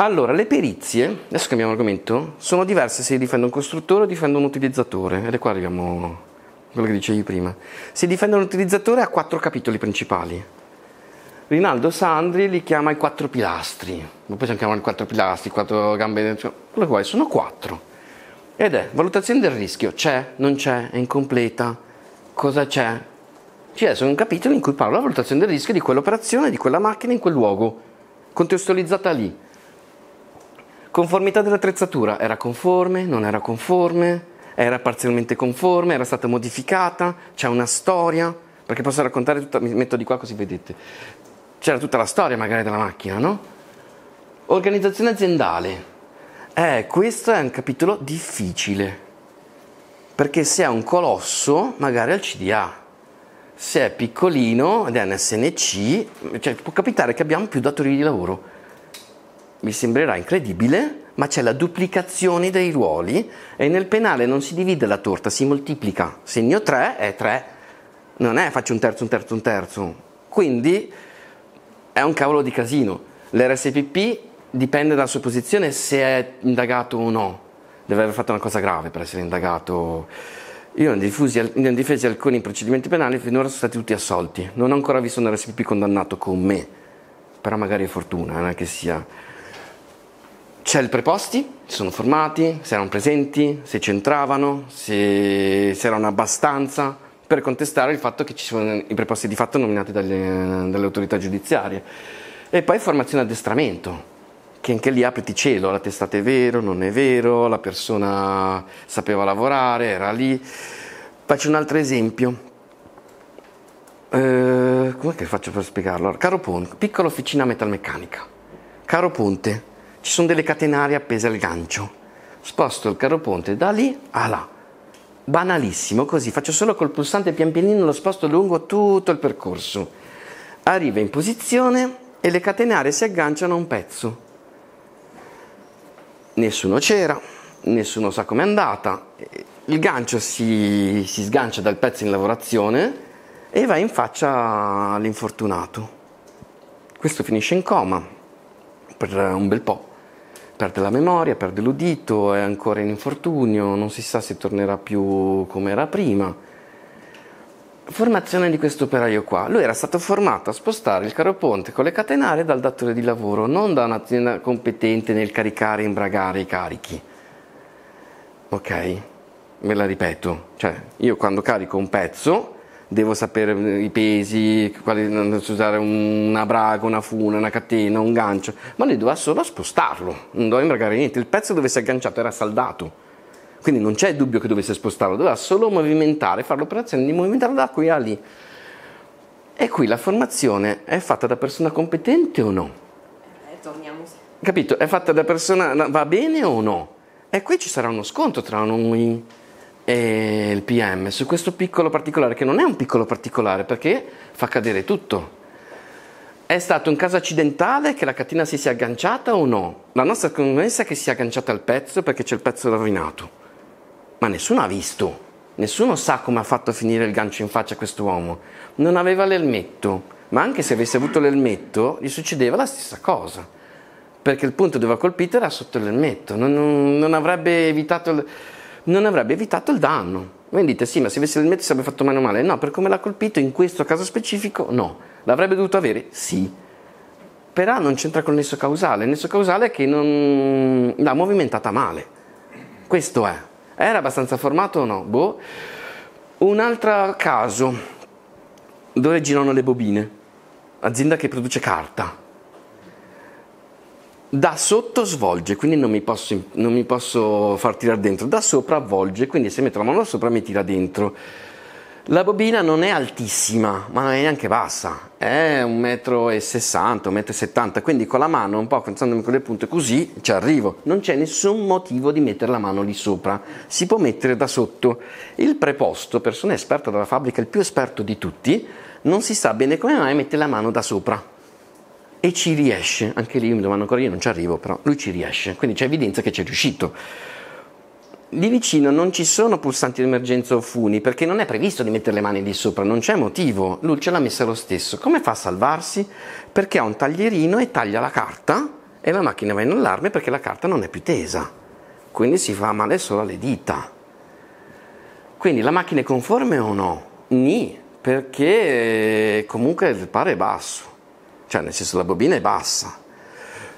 Allora, le perizie, adesso cambiamo argomento, sono diverse se difendo un costruttore o difende un utilizzatore, ed è qua arriviamo a quello che dicevi prima. Se difendo un utilizzatore ha quattro capitoli principali. Rinaldo Sandri li chiama i quattro pilastri, ma poi possiamo chiamano i quattro pilastri, quattro gambe, quello che vuoi, sono quattro. Ed è valutazione del rischio, c'è, non c'è, è incompleta, cosa c'è? C'è sono un capitolo in cui parlo della valutazione del rischio di quell'operazione, di quella macchina in quel luogo, contestualizzata lì Conformità dell'attrezzatura, era conforme, non era conforme, era parzialmente conforme, era stata modificata, c'è una storia, perché posso raccontare tutta, mi metto di qua così vedete, c'era tutta la storia magari della macchina, no? Organizzazione aziendale, eh, questo è un capitolo difficile, perché se è un colosso magari è al CDA, se è piccolino ed è un SNC, cioè può capitare che abbiamo più datori di lavoro vi sembrerà incredibile, ma c'è la duplicazione dei ruoli e nel penale non si divide la torta, si moltiplica. Segno 3 è 3, non è faccio un terzo, un terzo, un terzo. Quindi è un cavolo di casino. L'RSPP dipende dalla sua posizione se è indagato o no. Deve aver fatto una cosa grave per essere indagato. Io ne ho difesi alcuni procedimenti penali finora sono stati tutti assolti. Non ho ancora visto un RSPP condannato con me, però magari è fortuna, non eh, è che sia c'è il preposti, si sono formati, se erano presenti, se c'entravano, se, se erano abbastanza per contestare il fatto che ci sono i preposti di fatto nominati dalle, dalle autorità giudiziarie. E poi formazione e addestramento, che anche lì apriti cielo, la testata è vero, non è vero, la persona sapeva lavorare, era lì. Faccio un altro esempio. Eh, come faccio per spiegarlo? caro Ponte, piccola officina metalmeccanica. Caro Ponte, ci sono delle catenarie appese al gancio. Sposto il carroponte da lì a ah là. Banalissimo, così faccio solo col pulsante pian pianino lo sposto lungo tutto il percorso. Arriva in posizione e le catenarie si agganciano a un pezzo. Nessuno c'era, nessuno sa com'è andata. Il gancio si, si sgancia dal pezzo in lavorazione e va in faccia all'infortunato. Questo finisce in coma per un bel po' perde la memoria, perde l'udito, è ancora in infortunio, non si sa se tornerà più come era prima. Formazione di questo operaio qua. Lui era stato formato a spostare il caroponte con le catenare dal datore di lavoro, non da un'azienda competente nel caricare e imbragare i carichi. Ok? Ve la ripeto. Cioè, io quando carico un pezzo devo sapere eh, i pesi, quali, usare una braga, una funa, una catena, un gancio, ma lui doveva solo spostarlo, non doveva imbragare niente, il pezzo dove si è agganciato era saldato, quindi non c'è dubbio che dovesse spostarlo, doveva solo movimentare, fare l'operazione di movimentarlo da qui a lì. E qui la formazione è fatta da persona competente o no? Eh, torniamo. Capito? È fatta da persona, va bene o no? E qui ci sarà uno scontro tra noi e il PM su questo piccolo particolare che non è un piccolo particolare perché fa cadere tutto. È stato un caso accidentale che la catena si sia agganciata o no? La nostra commessa è che si sia agganciata al pezzo perché c'è il pezzo rovinato. Ma nessuno ha visto, nessuno sa come ha fatto a finire il gancio in faccia a questo uomo. Non aveva l'elmetto, ma anche se avesse avuto l'elmetto gli succedeva la stessa cosa. Perché il punto dove ha colpito era sotto l'elmetto, non, non, non avrebbe evitato... Il non avrebbe evitato il danno. Voi dite sì, ma se avesse il si sarebbe fatto meno male. No, per come l'ha colpito in questo caso specifico, no. L'avrebbe dovuto avere? Sì. Però non c'entra col nesso causale. Il nesso causale è che non... l'ha movimentata male. Questo è. Era abbastanza formato o no? Boh. Un altro caso dove girano le bobine. Azienda che produce carta da sotto svolge, quindi non mi, posso, non mi, posso, far tirare dentro, da sopra avvolge, quindi se metto la mano sopra mi tira dentro. La bobina non è altissima, ma non è neanche bassa, è 1,60 m, 1,70 m, quindi con la mano un po' pensandomi con le punte così ci arrivo. Non c'è nessun motivo di mettere la mano lì sopra, si può mettere da sotto. Il preposto, persona esperta della fabbrica, il più esperto di tutti, non si sa bene come mai mette la mano da sopra e ci riesce, anche lì mi domando ancora, io non ci arrivo però, lui ci riesce, quindi c'è evidenza che ci è riuscito. Lì vicino non ci sono pulsanti di emergenza o funi perché non è previsto di mettere le mani lì sopra, non c'è motivo, lui ce l'ha messa lo stesso. Come fa a salvarsi? Perché ha un taglierino e taglia la carta e la macchina va in allarme perché la carta non è più tesa, quindi si fa male solo alle dita. Quindi la macchina è conforme o no? Ni, perché comunque il paro è basso cioè nel senso la bobina è bassa.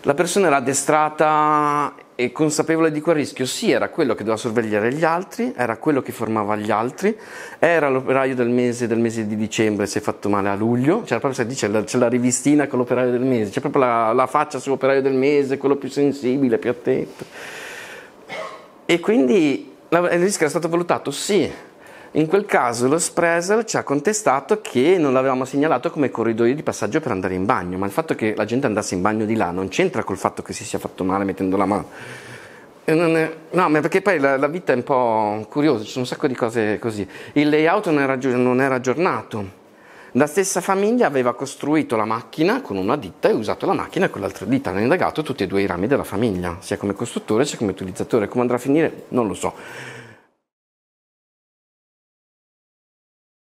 La persona era addestrata e consapevole di quel rischio, sì, era quello che doveva sorvegliare gli altri, era quello che formava gli altri, era l'operaio del mese, del mese di dicembre, si è fatto male a luglio, c'era cioè, proprio, dice, la, c'è la rivistina con l'operaio del mese, c'è proprio la, la faccia sull'operaio del mese, quello più sensibile, più attento. E quindi il rischio era stato valutato, sì, in quel caso lo Spresel ci ha contestato che non l'avevamo segnalato come corridoio di passaggio per andare in bagno, ma il fatto che la gente andasse in bagno di là non c'entra col fatto che si sia fatto male mettendo la mano. È, no, ma perché poi la, la, vita è un po' curiosa, ci sono un sacco di cose così. Il layout non era, non era aggiornato. La stessa famiglia aveva costruito la macchina con una ditta e usato la macchina con l'altra ditta, hanno indagato tutti e due i rami della famiglia, sia come costruttore sia come utilizzatore. Come andrà a finire non lo so.